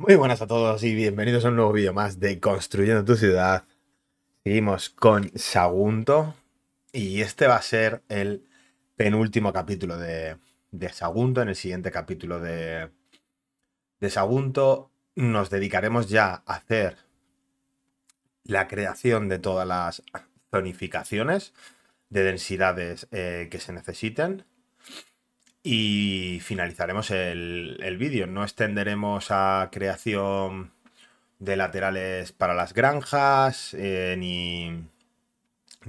Muy buenas a todos y bienvenidos a un nuevo vídeo más de Construyendo tu ciudad. Seguimos con Sagunto y este va a ser el penúltimo capítulo de, Sagunto. En el siguiente capítulo de, de Sagunto nos dedicaremos ya a hacer la creación de todas las zonificaciones de densidades eh, que se necesiten y finalizaremos el, vídeo. No extenderemos a creación de laterales para las granjas, eh, ni,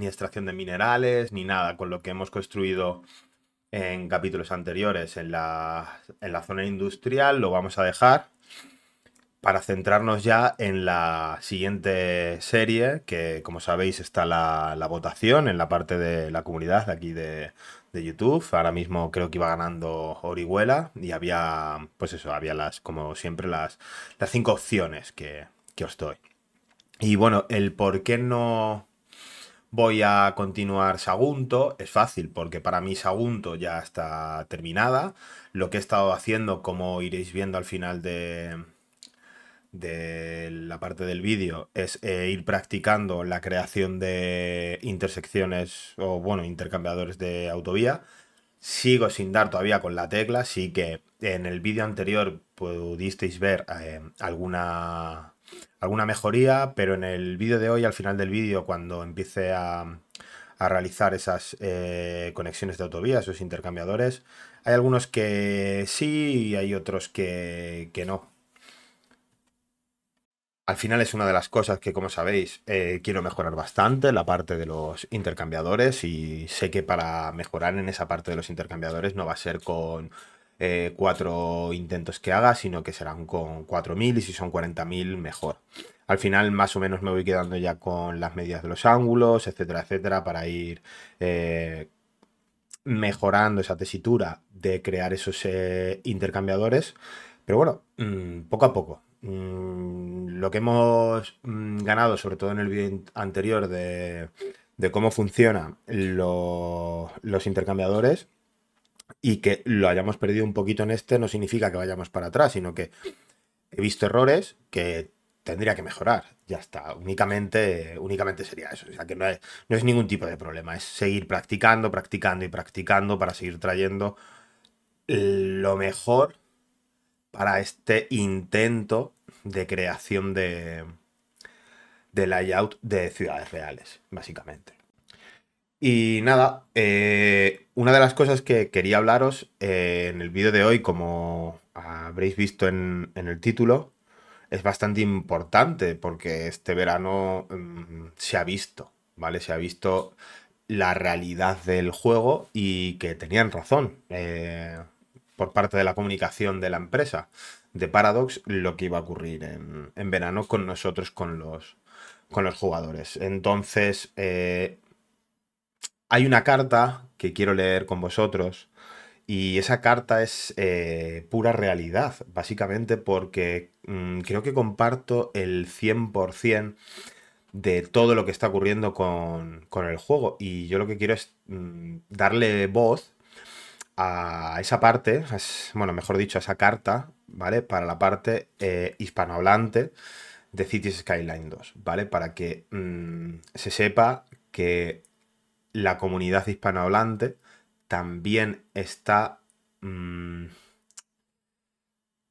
extracción de minerales, ni nada, con lo que hemos construido en capítulos anteriores en la, zona industrial, lo vamos a dejar para centrarnos ya en la siguiente serie, que como sabéis está la, la votación en la parte de la comunidad de aquí de, de YouTube. Ahora mismo creo que iba ganando Orihuela y había, pues eso, había las, como siempre, las, las cinco opciones que, que os doy. Y bueno, el por qué no voy a continuar Sagunto es fácil, porque para mí Sagunto ya está terminada. Lo que he estado haciendo, como iréis viendo al final de, de la parte del vídeo es eh, ir practicando la creación de intersecciones o, bueno, intercambiadores de autovía. Sigo sin dar todavía con la tecla, sí que en el vídeo anterior pudisteis ver eh, alguna, alguna mejoría, pero en el vídeo de hoy, al final del vídeo, cuando empiece a, a realizar esas eh, conexiones de autovía, esos intercambiadores, hay algunos que sí y hay otros que, que no. Al final es una de las cosas que, como sabéis, eh, quiero mejorar bastante, la parte de los intercambiadores, y sé que para mejorar en esa parte de los intercambiadores no va a ser con eh, cuatro intentos que haga, sino que serán con 4.000 y si son 40.000 mejor. Al final más o menos me voy quedando ya con las medidas de los ángulos, etcétera, etcétera, para ir eh, mejorando esa tesitura de crear esos intercambiadores. Pero bueno, mm, poco a poco, Mm, lo que hemos mm, ganado, sobre todo en el vídeo anterior, de, cómo funcionan los intercambiadores y que lo hayamos perdido un poquito en este, no significa que vayamos para atrás, sino que he visto errores que tendría que mejorar. Ya está, únicamente, únicamente sería eso. O sea que no es, no es ningún tipo de problema, es seguir practicando, practicando y practicando para seguir trayendo lo mejor para este intento de creación de, de layout de ciudades reales, básicamente. Y nada, eh, una de las cosas que quería hablaros eh, en el vídeo de hoy, como habréis visto en, en, el título, es bastante importante porque este verano mm, se ha visto, ¿vale? Se ha visto la realidad del juego y que tenían razón. Eh, por parte de la comunicación de la empresa de Paradox lo que iba a ocurrir en, verano con nosotros, con los, con los jugadores. Entonces, eh, hay una carta que quiero leer con vosotros y esa carta es eh, pura realidad, básicamente porque mm, creo que comparto el 100% de todo lo que está ocurriendo con, el juego y yo lo que quiero es mm, darle voz a esa parte, bueno, mejor dicho, esa carta, ¿vale? Para la parte eh, hispanohablante de Cities Skyline 2, ¿vale? Para que mm, se sepa que la comunidad hispanohablante también está, mm,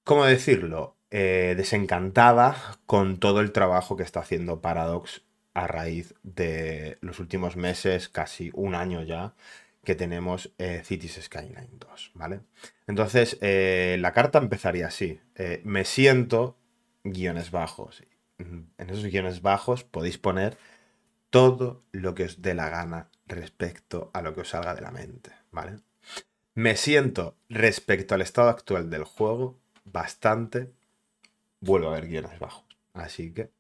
¿cómo decirlo? Eh, desencantada con todo el trabajo que está haciendo Paradox a raíz de los últimos meses, casi un año ya, que tenemos eh, Cities Skyline 2, ¿vale? Entonces, eh, la carta empezaría así. Eh, me siento guiones bajos. Mm, en esos guiones bajos podéis poner todo lo que os dé la gana respecto a lo que os salga de la mente, ¿vale? Me siento respecto al estado actual del juego bastante... Vuelvo a ver guiones bajos. Así que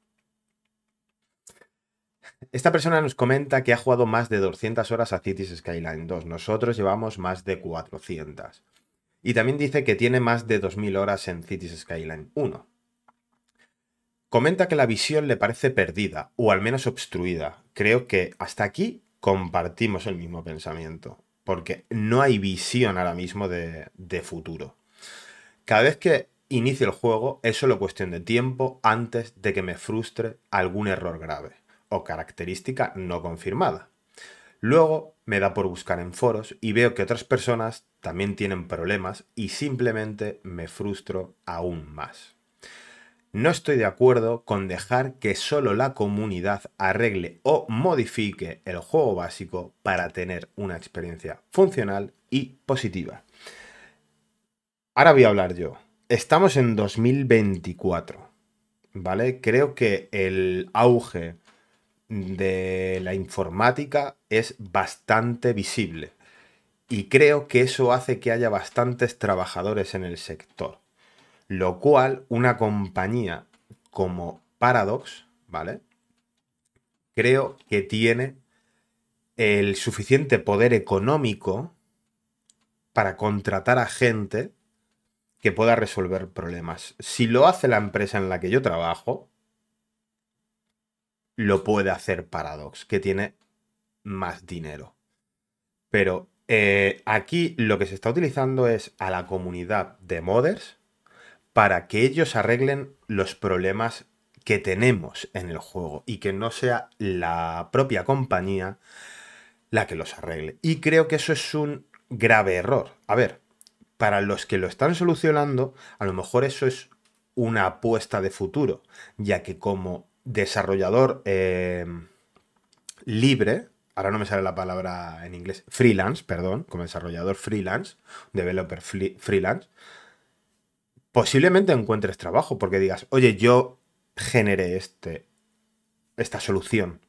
esta persona nos comenta que ha jugado más de 200 horas a Cities Skyline 2. Nosotros llevamos más de 400. Y también dice que tiene más de 2000 horas en Cities Skyline 1. Comenta que la visión le parece perdida, o al menos obstruida. Creo que hasta aquí compartimos el mismo pensamiento, porque no hay visión ahora mismo de, futuro. Cada vez que inicio el juego es solo cuestión de tiempo antes de que me frustre algún error grave o característica no confirmada. Luego me da por buscar en foros y veo que otras personas también tienen problemas y simplemente me frustro aún más. No estoy de acuerdo con dejar que solo la comunidad arregle o modifique el juego básico para tener una experiencia funcional y positiva. Ahora voy a hablar yo. Estamos en 2024, ¿vale? Creo que el auge de la informática es bastante visible y creo que eso hace que haya bastantes trabajadores en el sector. Lo cual una compañía como Paradox, ¿vale? Creo que tiene el suficiente poder económico para contratar a gente que pueda resolver problemas. Si lo hace la empresa en la que yo trabajo, lo puede hacer Paradox, que tiene más dinero. Pero eh, aquí lo que se está utilizando es a la comunidad de modders para que ellos arreglen los problemas que tenemos en el juego y que no sea la propia compañía la que los arregle. Y creo que eso es un grave error. A ver, para los que lo están solucionando, a lo mejor eso es una apuesta de futuro, ya que como desarrollador eh, libre, ahora no me sale la palabra en inglés, freelance, perdón, como desarrollador freelance, developer freelance, posiblemente encuentres trabajo porque digas, oye, yo generé este, esta solución,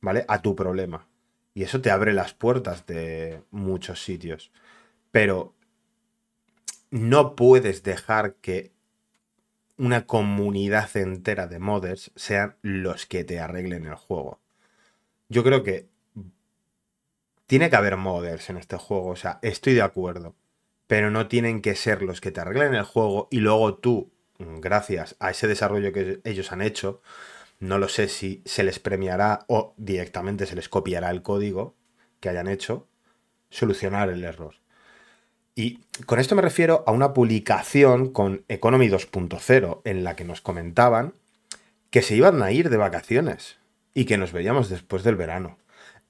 ¿vale? A tu problema. Y eso te abre las puertas de muchos sitios. Pero no puedes dejar que una comunidad entera de modders sean los que te arreglen el juego. Yo creo que tiene que haber modders en este juego, o sea, estoy de acuerdo, pero no tienen que ser los que te arreglen el juego y luego tú, gracias a ese desarrollo que ellos han hecho, no lo sé si se les premiará o directamente se les copiará el código que hayan hecho, solucionar el error. Y con esto me refiero a una publicación con Economy 2.0 en la que nos comentaban que se iban a ir de vacaciones y que nos veíamos después del verano.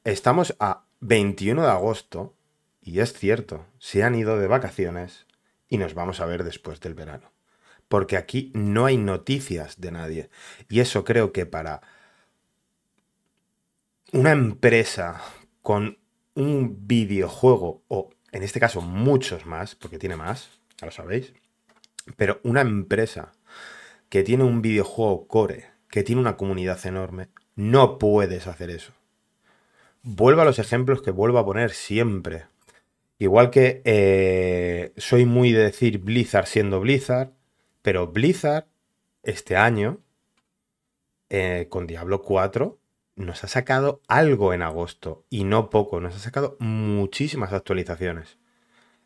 Estamos a 21 de agosto y es cierto, se han ido de vacaciones y nos vamos a ver después del verano. Porque aquí no hay noticias de nadie. Y eso creo que para una empresa con un videojuego o en este caso muchos más, porque tiene más, ya lo sabéis, pero una empresa que tiene un videojuego core, que tiene una comunidad enorme, no puedes hacer eso. Vuelvo a los ejemplos que vuelvo a poner siempre. Igual que eh, soy muy de decir Blizzard siendo Blizzard, pero Blizzard este año eh, con Diablo 4 nos ha sacado algo en agosto, y no poco, nos ha sacado muchísimas actualizaciones.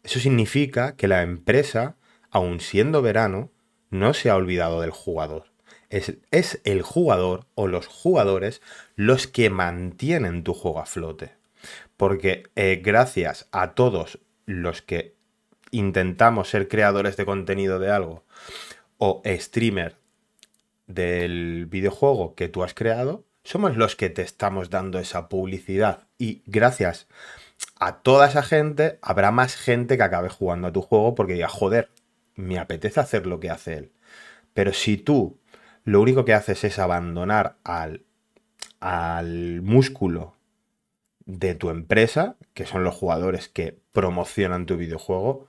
Eso significa que la empresa, aun siendo verano, no se ha olvidado del jugador. Es, el jugador o los jugadores los que mantienen tu juego a flote. Porque eh, gracias a todos los que intentamos ser creadores de contenido de algo o streamer del videojuego que tú has creado, somos los que te estamos dando esa publicidad. Y gracias a toda esa gente, habrá más gente que acabe jugando a tu juego porque diga, joder, me apetece hacer lo que hace él. Pero si tú lo único que haces es abandonar al, al músculo de tu empresa, que son los jugadores que promocionan tu videojuego,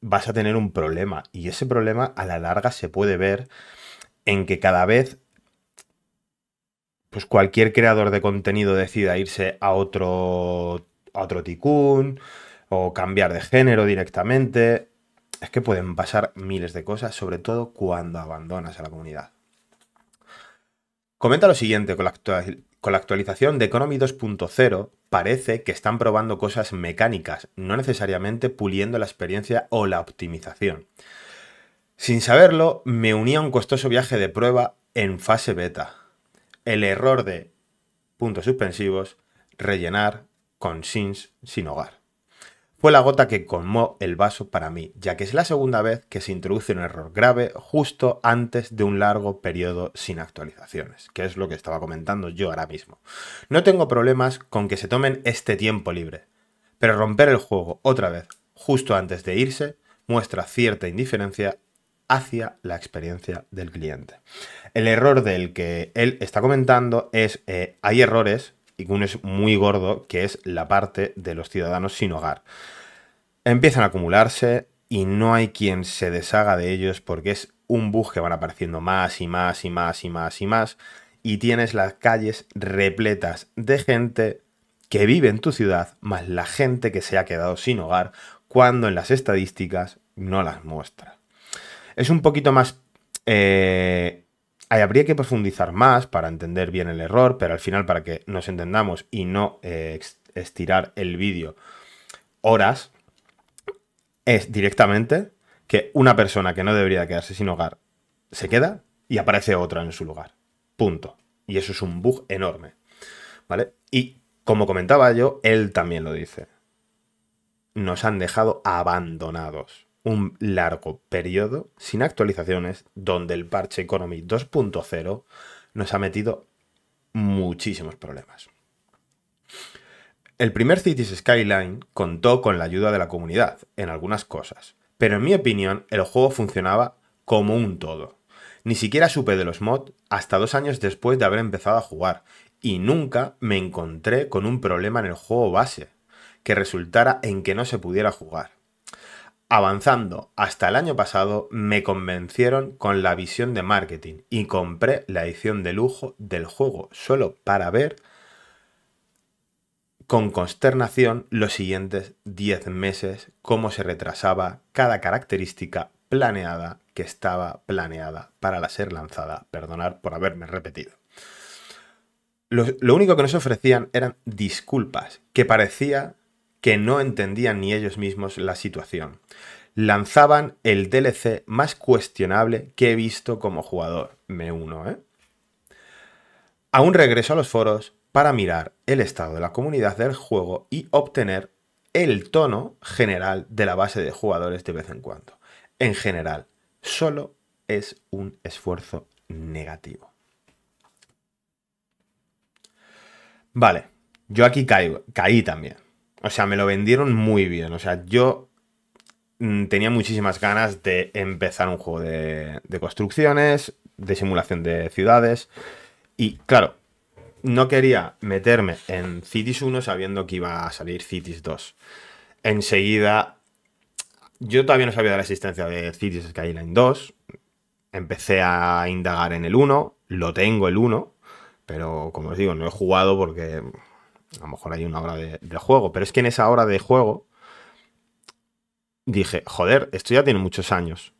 vas a tener un problema. Y ese problema a la larga se puede ver en que cada vez pues cualquier creador de contenido decida irse a otro, otro ticún o cambiar de género directamente. Es que pueden pasar miles de cosas, sobre todo cuando abandonas a la comunidad. Comenta lo siguiente con la, con la actualización de Economy 2.0 parece que están probando cosas mecánicas, no necesariamente puliendo la experiencia o la optimización. Sin saberlo, me uní a un costoso viaje de prueba en fase beta el error de puntos suspensivos, rellenar con sins sin hogar. Fue la gota que colmó el vaso para mí, ya que es la segunda vez que se introduce un error grave justo antes de un largo periodo sin actualizaciones, que es lo que estaba comentando yo ahora mismo. No tengo problemas con que se tomen este tiempo libre, pero romper el juego otra vez justo antes de irse muestra cierta indiferencia hacia la experiencia del cliente. El error del que él está comentando es, eh, hay errores, y uno es muy gordo, que es la parte de los ciudadanos sin hogar. Empiezan a acumularse y no hay quien se deshaga de ellos porque es un bus que van apareciendo más y más y más y más y más, y tienes las calles repletas de gente que vive en tu ciudad, más la gente que se ha quedado sin hogar, cuando en las estadísticas no las muestras. Es un poquito más... Eh, habría que profundizar más para entender bien el error, pero al final para que nos entendamos y no eh, estirar el vídeo horas, es directamente que una persona que no debería quedarse sin hogar se queda y aparece otra en su lugar. Punto. Y eso es un bug enorme. ¿Vale? Y como comentaba yo, él también lo dice. Nos han dejado abandonados un largo periodo sin actualizaciones donde el parche Economy 2.0 nos ha metido muchísimos problemas. El primer Cities Skyline contó con la ayuda de la comunidad en algunas cosas, pero en mi opinión el juego funcionaba como un todo. Ni siquiera supe de los mods hasta dos años después de haber empezado a jugar y nunca me encontré con un problema en el juego base que resultara en que no se pudiera jugar avanzando hasta el año pasado, me convencieron con la visión de marketing y compré la edición de lujo del juego solo para ver con consternación los siguientes 10 meses cómo se retrasaba cada característica planeada que estaba planeada para la ser lanzada. Perdonar por haberme repetido. Lo, lo único que nos ofrecían eran disculpas, que parecía que no entendían ni ellos mismos la situación. Lanzaban el DLC más cuestionable que he visto como jugador. Me uno, ¿eh? Aún regreso a los foros para mirar el estado de la comunidad del juego y obtener el tono general de la base de jugadores de vez en cuando. En general, solo es un esfuerzo negativo. Vale, yo aquí caí, caí también. O sea, me lo vendieron muy bien. O sea, yo mm, tenía muchísimas ganas de empezar un juego de, construcciones, de simulación de ciudades. Y claro, no quería meterme en Cities 1 sabiendo que iba a salir Cities 2. Enseguida, yo todavía no sabía de la existencia de Cities Skyline 2. Empecé a indagar en el 1, lo tengo el 1, pero como os digo, no he jugado porque a lo mejor hay una hora de, juego, pero es que en esa hora de juego dije, joder, esto ya tiene muchos años.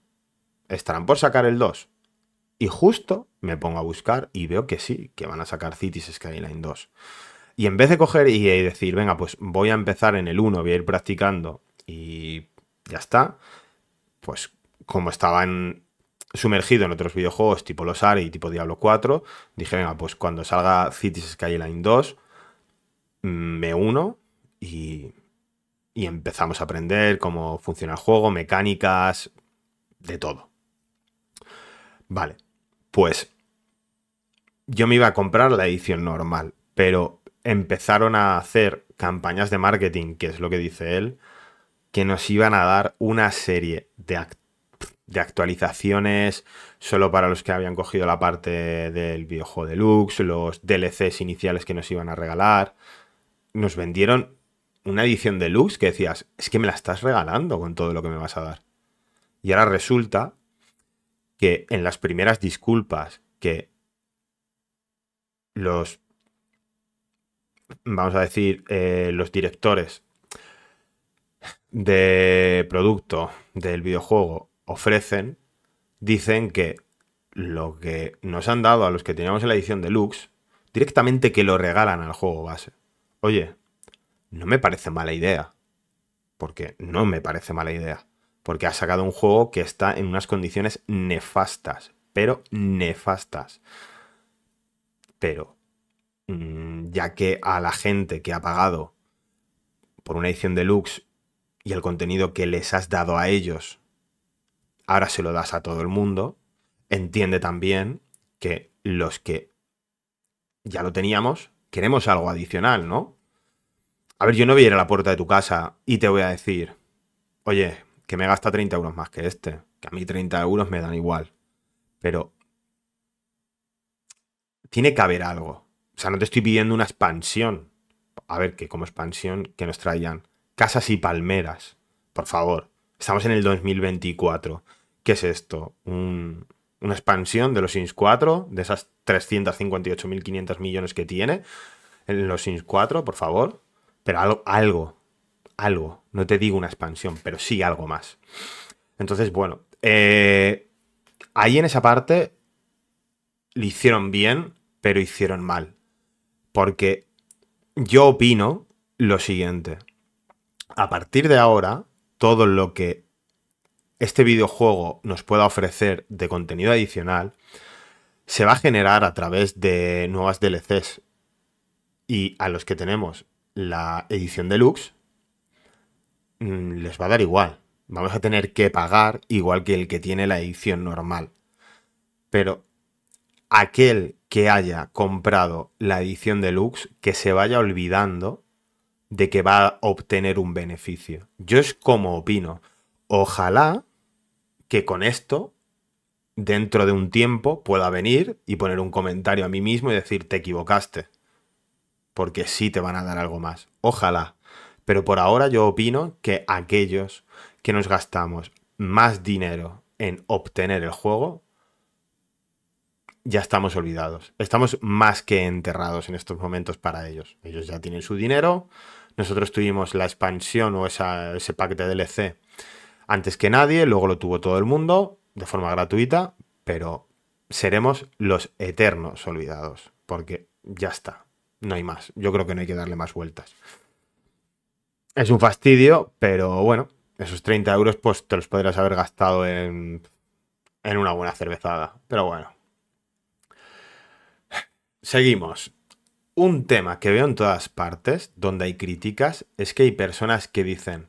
Estarán por sacar el 2. Y justo me pongo a buscar y veo que sí, que van a sacar Cities Skyline 2. Y en vez de coger y decir, venga, pues voy a empezar en el 1, voy a ir practicando y ya está, pues como estaba sumergido en otros videojuegos tipo Los Ari y tipo Diablo 4, dije, venga, pues cuando salga Cities Skyline 2, me uno y, empezamos a aprender cómo funciona el juego, mecánicas, de todo. Vale, pues yo me iba a comprar la edición normal, pero empezaron a hacer campañas de marketing, que es lo que dice él, que nos iban a dar una serie de, de actualizaciones solo para los que habían cogido la parte del videojuego deluxe, los DLCs iniciales que nos iban a regalar nos vendieron una edición de deluxe que decías, es que me la estás regalando con todo lo que me vas a dar. Y ahora resulta que en las primeras disculpas que los, vamos a decir, eh, los directores de producto del videojuego ofrecen, dicen que lo que nos han dado a los que teníamos la edición deluxe, directamente que lo regalan al juego base oye, no me parece mala idea. Porque no me parece mala idea. Porque ha sacado un juego que está en unas condiciones nefastas, pero nefastas. Pero, mm, ya que a la gente que ha pagado por una edición deluxe y el contenido que les has dado a ellos, ahora se lo das a todo el mundo, entiende también que los que ya lo teníamos, queremos algo adicional, ¿no? A ver, yo no voy a ir a la puerta de tu casa y te voy a decir, oye, que me gasta 30 euros más que este, que a mí 30 euros me dan igual. Pero tiene que haber algo. O sea, no te estoy pidiendo una expansión. A ver, que como expansión que nos traigan casas y palmeras. Por favor, estamos en el 2024. ¿Qué es esto? Un, una expansión de los Sims 4, de esas 358.500 millones que tiene en los Sims 4, por favor pero algo, algo, No te digo una expansión, pero sí algo más. Entonces, bueno, eh, ahí en esa parte le hicieron bien, pero hicieron mal. Porque yo opino lo siguiente. A partir de ahora, todo lo que este videojuego nos pueda ofrecer de contenido adicional se va a generar a través de nuevas DLCs. Y a los que tenemos la edición deluxe mm, les va a dar igual. Vamos a tener que pagar igual que el que tiene la edición normal. Pero aquel que haya comprado la edición deluxe, que se vaya olvidando de que va a obtener un beneficio. Yo es como opino. Ojalá que con esto, dentro de un tiempo, pueda venir y poner un comentario a mí mismo y decir, te equivocaste porque sí te van a dar algo más. Ojalá. Pero por ahora yo opino que aquellos que nos gastamos más dinero en obtener el juego, ya estamos olvidados. Estamos más que enterrados en estos momentos para ellos. Ellos ya tienen su dinero. Nosotros tuvimos la expansión o ese paquete de DLC antes que nadie, luego lo tuvo todo el mundo de forma gratuita, pero seremos los eternos olvidados, porque ya está no hay más. Yo creo que no hay que darle más vueltas. Es un fastidio, pero bueno, esos 30 euros pues te los podrías haber gastado en, en una buena cervezada. Pero bueno. Seguimos. Un tema que veo en todas partes, donde hay críticas, es que hay personas que dicen,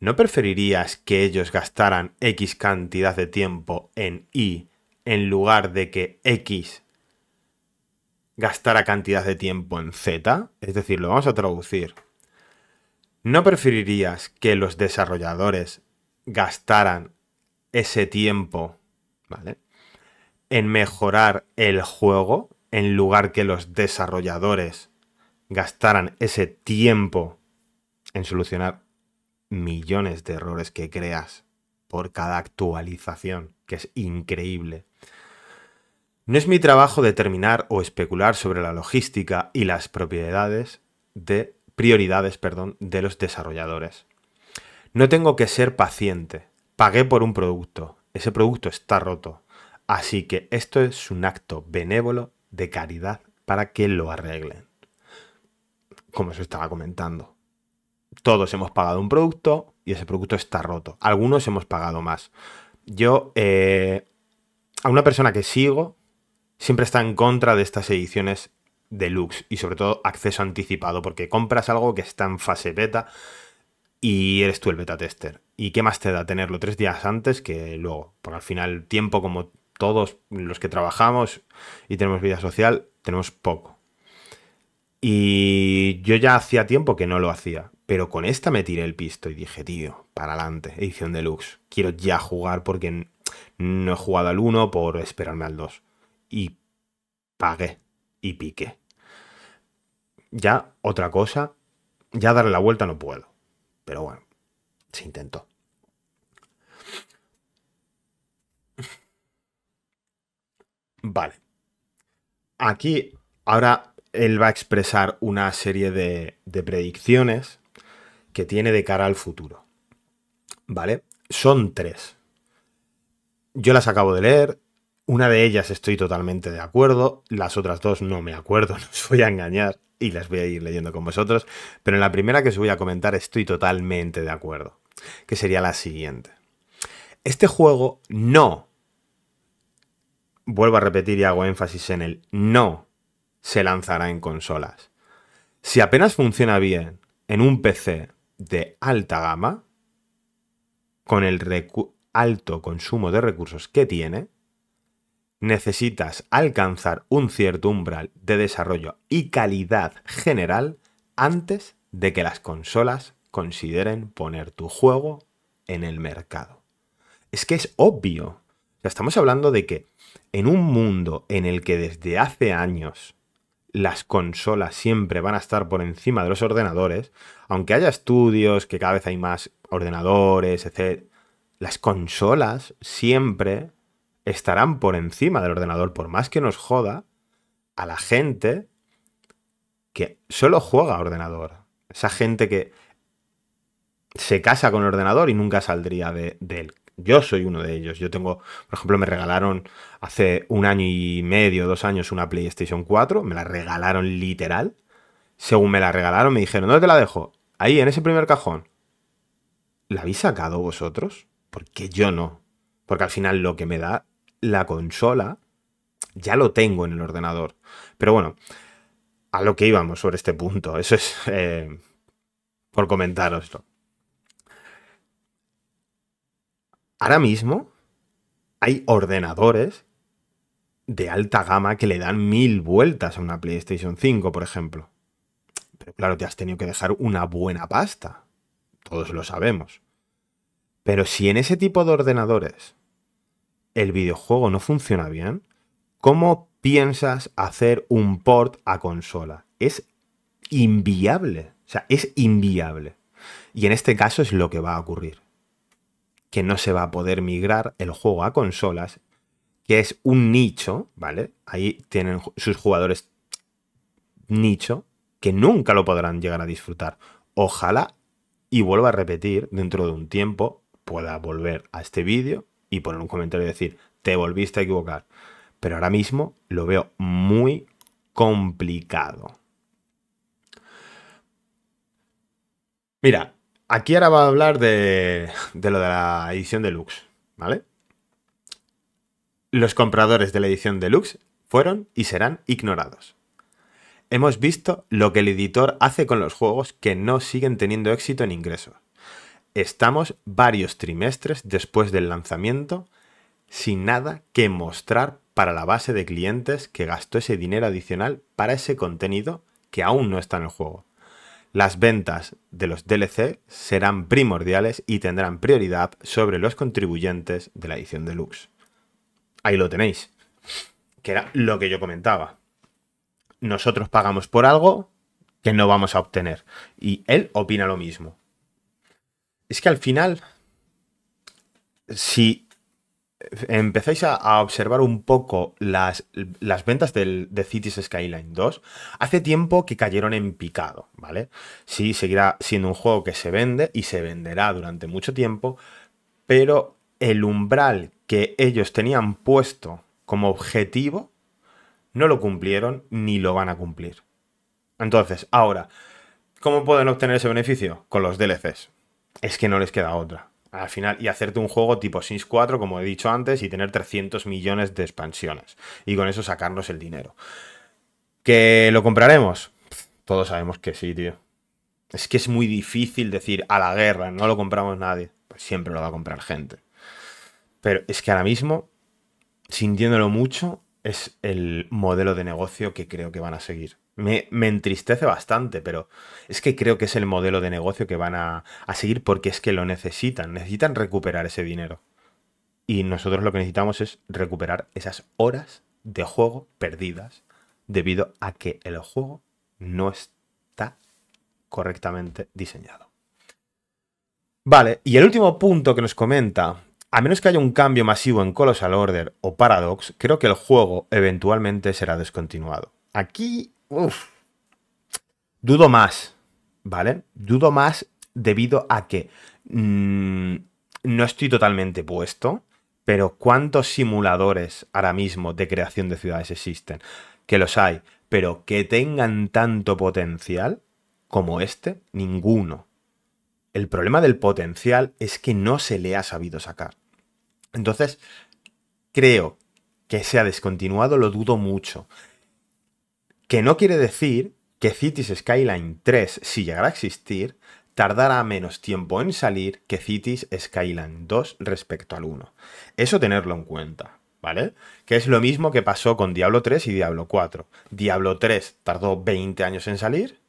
¿no preferirías que ellos gastaran X cantidad de tiempo en Y en lugar de que X gastara cantidad de tiempo en Z, es decir, lo vamos a traducir. ¿No preferirías que los desarrolladores gastaran ese tiempo, En mejorar el juego en lugar que los desarrolladores gastaran ese tiempo en solucionar millones de errores que creas por cada actualización, que es increíble. No es mi trabajo determinar o especular sobre la logística y las propiedades de prioridades, perdón, de los desarrolladores. No tengo que ser paciente. Pagué por un producto. Ese producto está roto. Así que esto es un acto benévolo de caridad para que lo arreglen. Como se estaba comentando. Todos hemos pagado un producto y ese producto está roto. Algunos hemos pagado más. Yo, eh, a una persona que sigo, siempre está en contra de estas ediciones deluxe y sobre todo acceso anticipado, porque compras algo que está en fase beta y eres tú el beta tester. ¿Y qué más te da tenerlo tres días antes que luego? Porque al final tiempo como todos los que trabajamos y tenemos vida social, tenemos poco. Y yo ya hacía tiempo que no lo hacía, pero con esta me tiré el pisto y dije, tío, para adelante, edición deluxe. Quiero ya jugar porque no he jugado al 1 por esperarme al 2 y pagué y piqué. Ya otra cosa, ya darle la vuelta no puedo. Pero bueno, se intentó. Vale. Aquí ahora él va a expresar una serie de, de predicciones que tiene de cara al futuro. ¿Vale? Son tres. Yo las acabo de leer, una de ellas estoy totalmente de acuerdo, las otras dos no me acuerdo, no os voy a engañar y las voy a ir leyendo con vosotros, pero en la primera que os voy a comentar estoy totalmente de acuerdo, que sería la siguiente. Este juego no, vuelvo a repetir y hago énfasis en el no, se lanzará en consolas. Si apenas funciona bien en un PC de alta gama, con el alto consumo de recursos que tiene, necesitas alcanzar un cierto umbral de desarrollo y calidad general antes de que las consolas consideren poner tu juego en el mercado. Es que es obvio. Estamos hablando de que en un mundo en el que desde hace años las consolas siempre van a estar por encima de los ordenadores, aunque haya estudios que cada vez hay más ordenadores, etc., las consolas siempre estarán por encima del ordenador, por más que nos joda, a la gente que solo juega a ordenador. Esa gente que se casa con el ordenador y nunca saldría de, él. Yo soy uno de ellos. Yo tengo, por ejemplo, me regalaron hace un año y medio, dos años, una PlayStation 4. Me la regalaron literal. Según me la regalaron, me dijeron, ¿dónde te la dejo? Ahí, en ese primer cajón. ¿La habéis sacado vosotros? Porque yo no. Porque al final lo que me da la consola, ya lo tengo en el ordenador. Pero bueno, a lo que íbamos sobre este punto, eso es eh, por esto Ahora mismo hay ordenadores de alta gama que le dan mil vueltas a una PlayStation 5, por ejemplo. Pero claro, te has tenido que dejar una buena pasta. Todos lo sabemos. Pero si en ese tipo de ordenadores el videojuego no funciona bien, ¿cómo piensas hacer un port a consola? Es inviable. O sea, es inviable. Y en este caso es lo que va a ocurrir. Que no se va a poder migrar el juego a consolas, que es un nicho, ¿vale? Ahí tienen sus jugadores nicho, que nunca lo podrán llegar a disfrutar. Ojalá, y vuelvo a repetir, dentro de un tiempo pueda volver a este vídeo y poner un comentario y decir, te volviste a equivocar. Pero ahora mismo lo veo muy complicado. Mira, aquí ahora va a hablar de, lo de la edición deluxe, ¿vale? Los compradores de la edición deluxe fueron y serán ignorados. Hemos visto lo que el editor hace con los juegos que no siguen teniendo éxito en ingresos. Estamos varios trimestres después del lanzamiento sin nada que mostrar para la base de clientes que gastó ese dinero adicional para ese contenido que aún no está en el juego. Las ventas de los DLC serán primordiales y tendrán prioridad sobre los contribuyentes de la edición deluxe. Ahí lo tenéis, que era lo que yo comentaba. Nosotros pagamos por algo que no vamos a obtener y él opina lo mismo. Es que al final, si empezáis a, observar un poco las, ventas de Cities Skyline 2, hace tiempo que cayeron en picado, ¿vale? Sí, seguirá siendo un juego que se vende y se venderá durante mucho tiempo, pero el umbral que ellos tenían puesto como objetivo no lo cumplieron ni lo van a cumplir. Entonces, ahora, ¿cómo pueden obtener ese beneficio? Con los DLCs es que no les queda otra. Al final, y hacerte un juego tipo Sims 4, como he dicho antes, y tener 300 millones de expansiones. Y con eso sacarnos el dinero. ¿Que lo compraremos? todos sabemos que sí, tío. Es que es muy difícil decir a la guerra, no lo compramos nadie. Pues siempre lo va a comprar gente. Pero es que ahora mismo, sintiéndolo mucho, es el modelo de negocio que creo que van a seguir. Me, entristece bastante, pero es que creo que es el modelo de negocio que van a, a seguir porque es que lo necesitan, necesitan recuperar ese dinero. Y nosotros lo que necesitamos es recuperar esas horas de juego perdidas debido a que el juego no está correctamente diseñado. Vale, y el último punto que nos comenta, a menos que haya un cambio masivo en Colossal Order o Paradox, creo que el juego eventualmente será descontinuado. Aquí dudo más, ¿vale? Dudo más debido a que mm, no estoy totalmente puesto, pero ¿cuántos simuladores ahora mismo de creación de ciudades existen? Que los hay, pero que tengan tanto potencial como este, ninguno. El problema del potencial es que no se le ha sabido sacar. Entonces, creo que se ha descontinuado, lo dudo mucho. Que no quiere decir que Cities Skyline 3, si llegara a existir, tardará menos tiempo en salir que Cities Skyline 2 respecto al 1. Eso tenerlo en cuenta, ¿vale? Que es lo mismo que pasó con Diablo 3 y Diablo 4. Diablo 3 tardó 20 años en salir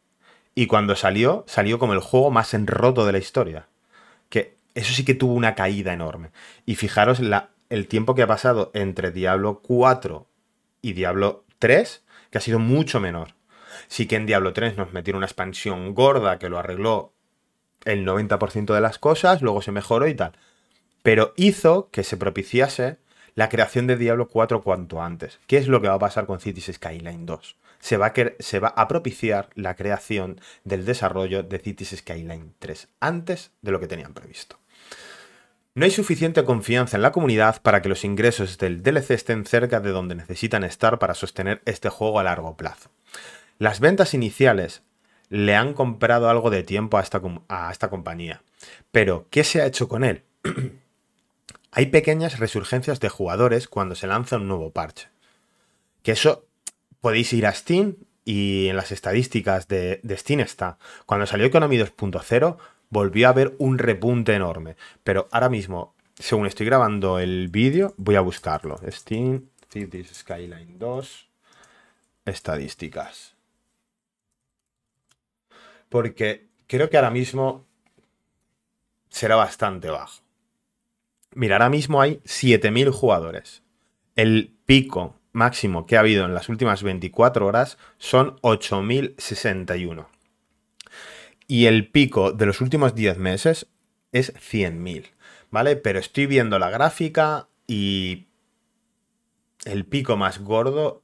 y cuando salió, salió como el juego más enroto de la historia. Que eso sí que tuvo una caída enorme. Y fijaros el tiempo que ha pasado entre Diablo 4 y Diablo 3 que ha sido mucho menor. Sí que en Diablo 3 nos metieron una expansión gorda que lo arregló el 90% de las cosas, luego se mejoró y tal. Pero hizo que se propiciase la creación de Diablo 4 cuanto antes. ¿Qué es lo que va a pasar con Cities Skyline 2? Se va, a propiciar la creación del desarrollo de Cities Skyline 3 antes de lo que tenían previsto. No hay suficiente confianza en la comunidad para que los ingresos del DLC estén cerca de donde necesitan estar para sostener este juego a largo plazo. Las ventas iniciales le han comprado algo de tiempo a esta, compañía, pero ¿qué se ha hecho con él? hay pequeñas resurgencias de jugadores cuando se lanza un nuevo parche. Que eso podéis ir a Steam y en las estadísticas de, de Steam está. Cuando salió Economy 2.0, volvió a haber un repunte enorme. Pero ahora mismo, según estoy grabando el vídeo, voy a buscarlo. Steam, Cities Skyline 2, estadísticas. Porque creo que ahora mismo será bastante bajo. Mira, ahora mismo hay 7.000 jugadores. El pico máximo que ha habido en las últimas 24 horas son 8.061 y el pico de los últimos 10 meses es 100.000, ¿vale? Pero estoy viendo la gráfica y el pico más gordo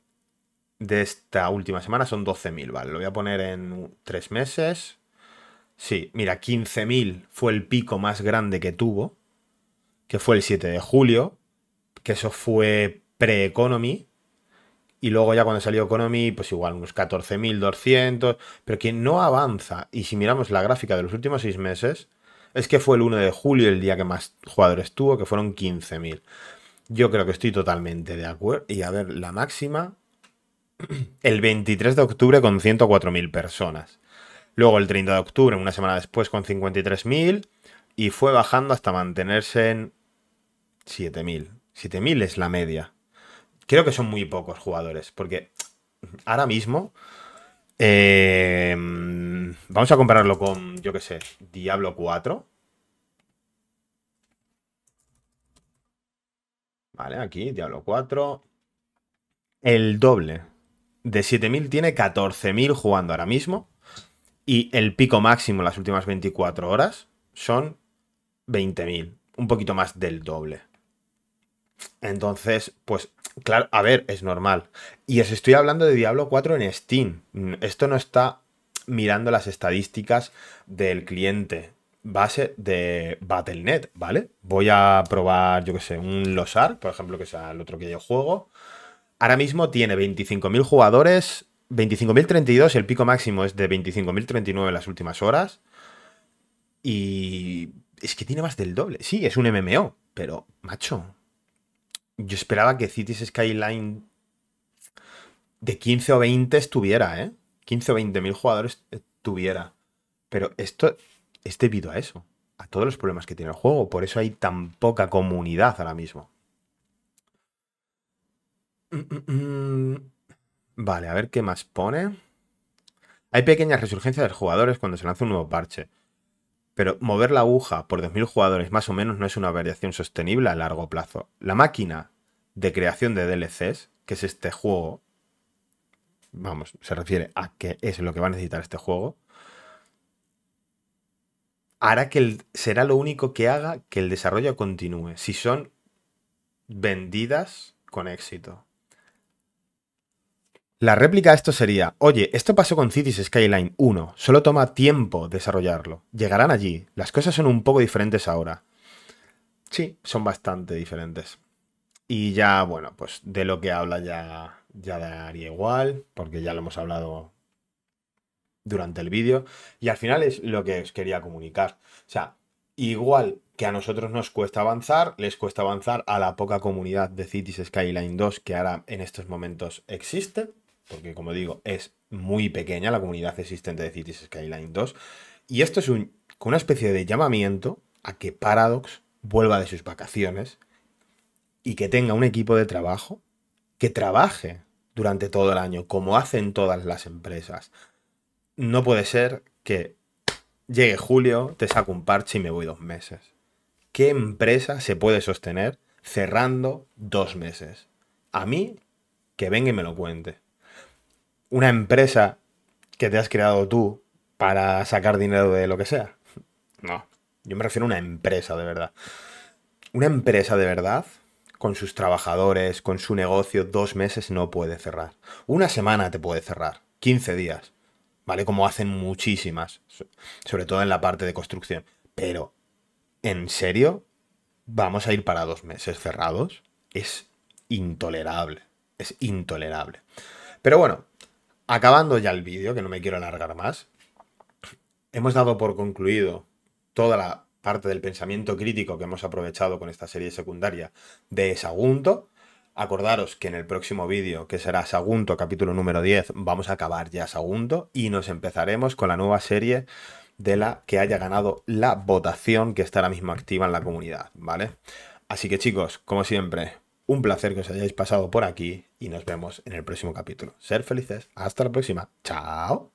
de esta última semana son 12.000, ¿vale? Lo voy a poner en 3 meses. Sí, mira, 15.000 fue el pico más grande que tuvo, que fue el 7 de julio, que eso fue pre-economy, y luego ya cuando salió Economy, pues igual unos 14.200, pero que no avanza. Y si miramos la gráfica de los últimos seis meses, es que fue el 1 de julio el día que más jugadores tuvo, que fueron 15.000. Yo creo que estoy totalmente de acuerdo. Y a ver, la máxima, el 23 de octubre con 104.000 personas. Luego el 30 de octubre, una semana después, con 53.000. Y fue bajando hasta mantenerse en 7.000. 7.000 es la media creo que son muy pocos jugadores, porque ahora mismo... Em, vamos a compararlo con, yo qué sé, Diablo 4. Vale, aquí, Diablo 4. El doble de 7.000 tiene 14.000 jugando ahora mismo. Y el pico máximo en las últimas 24 horas son 20.000. Un poquito más del doble. Entonces, pues, claro, a ver, es normal. Y os estoy hablando de Diablo 4 en Steam. Esto no está mirando las estadísticas del cliente base de Battle.net, ¿vale? Voy a probar, yo que sé, un Losar, por ejemplo, que sea el otro que yo juego. Ahora mismo tiene 25.000 jugadores, 25.032, el pico máximo es de 25.039 en las últimas horas. Y es que tiene más del doble. Sí, es un MMO, pero, macho, yo esperaba que Cities Skyline de 15 o 20 estuviera, ¿eh? 15 o 20 mil jugadores tuviera. Pero esto es debido a eso, a todos los problemas que tiene el juego. Por eso hay tan poca comunidad ahora mismo. Mm, mm, mm. Vale, a ver qué más pone. Hay pequeñas resurgencias de jugadores cuando se lanza un nuevo parche. Pero mover la aguja por 2.000 jugadores más o menos no es una variación sostenible a largo plazo. La máquina de creación de DLCs, que es este juego, vamos, se refiere a que es lo que va a necesitar este juego, hará que será lo único que haga que el desarrollo continúe, si son vendidas con éxito. La réplica a esto sería, oye, esto pasó con Cities Skyline 1, solo toma tiempo desarrollarlo, llegarán allí, las cosas son un poco diferentes ahora. Sí, son bastante diferentes. Y ya, bueno, pues de lo que habla ya, ya daría igual, porque ya lo hemos hablado durante el vídeo. Y al final es lo que os quería comunicar. O sea, igual que a nosotros nos cuesta avanzar, les cuesta avanzar a la poca comunidad de Cities Skyline 2 que ahora en estos momentos existe porque como digo, es muy pequeña la comunidad existente de Cities Skyline 2. Y esto es una especie de llamamiento a que Paradox vuelva de sus vacaciones y que tenga un equipo de trabajo que trabaje durante todo el año, como hacen todas las empresas. No puede ser que llegue julio, te saco un parche y me voy dos meses. ¿Qué empresa se puede sostener cerrando dos meses? A mí, que venga y me lo cuente una empresa que te has creado tú para sacar dinero de lo que sea. No, yo me refiero a una empresa de verdad. Una empresa de verdad, con sus trabajadores, con su negocio, dos meses no puede cerrar. Una semana te puede cerrar, 15 días, ¿vale? Como hacen muchísimas, sobre todo en la parte de construcción. Pero, ¿en serio? ¿Vamos a ir para dos meses cerrados? Es intolerable, es intolerable. Pero bueno, Acabando ya el vídeo, que no me quiero alargar más, hemos dado por concluido toda la parte del pensamiento crítico que hemos aprovechado con esta serie secundaria de Sagunto. Acordaros que en el próximo vídeo, que será Sagunto capítulo número 10, vamos a acabar ya Sagunto y nos empezaremos con la nueva serie de la que haya ganado la votación que está ahora mismo activa en la comunidad, ¿vale? Así que chicos, como siempre, un placer que os hayáis pasado por aquí y nos vemos en el próximo capítulo. Ser felices. Hasta la próxima. Chao.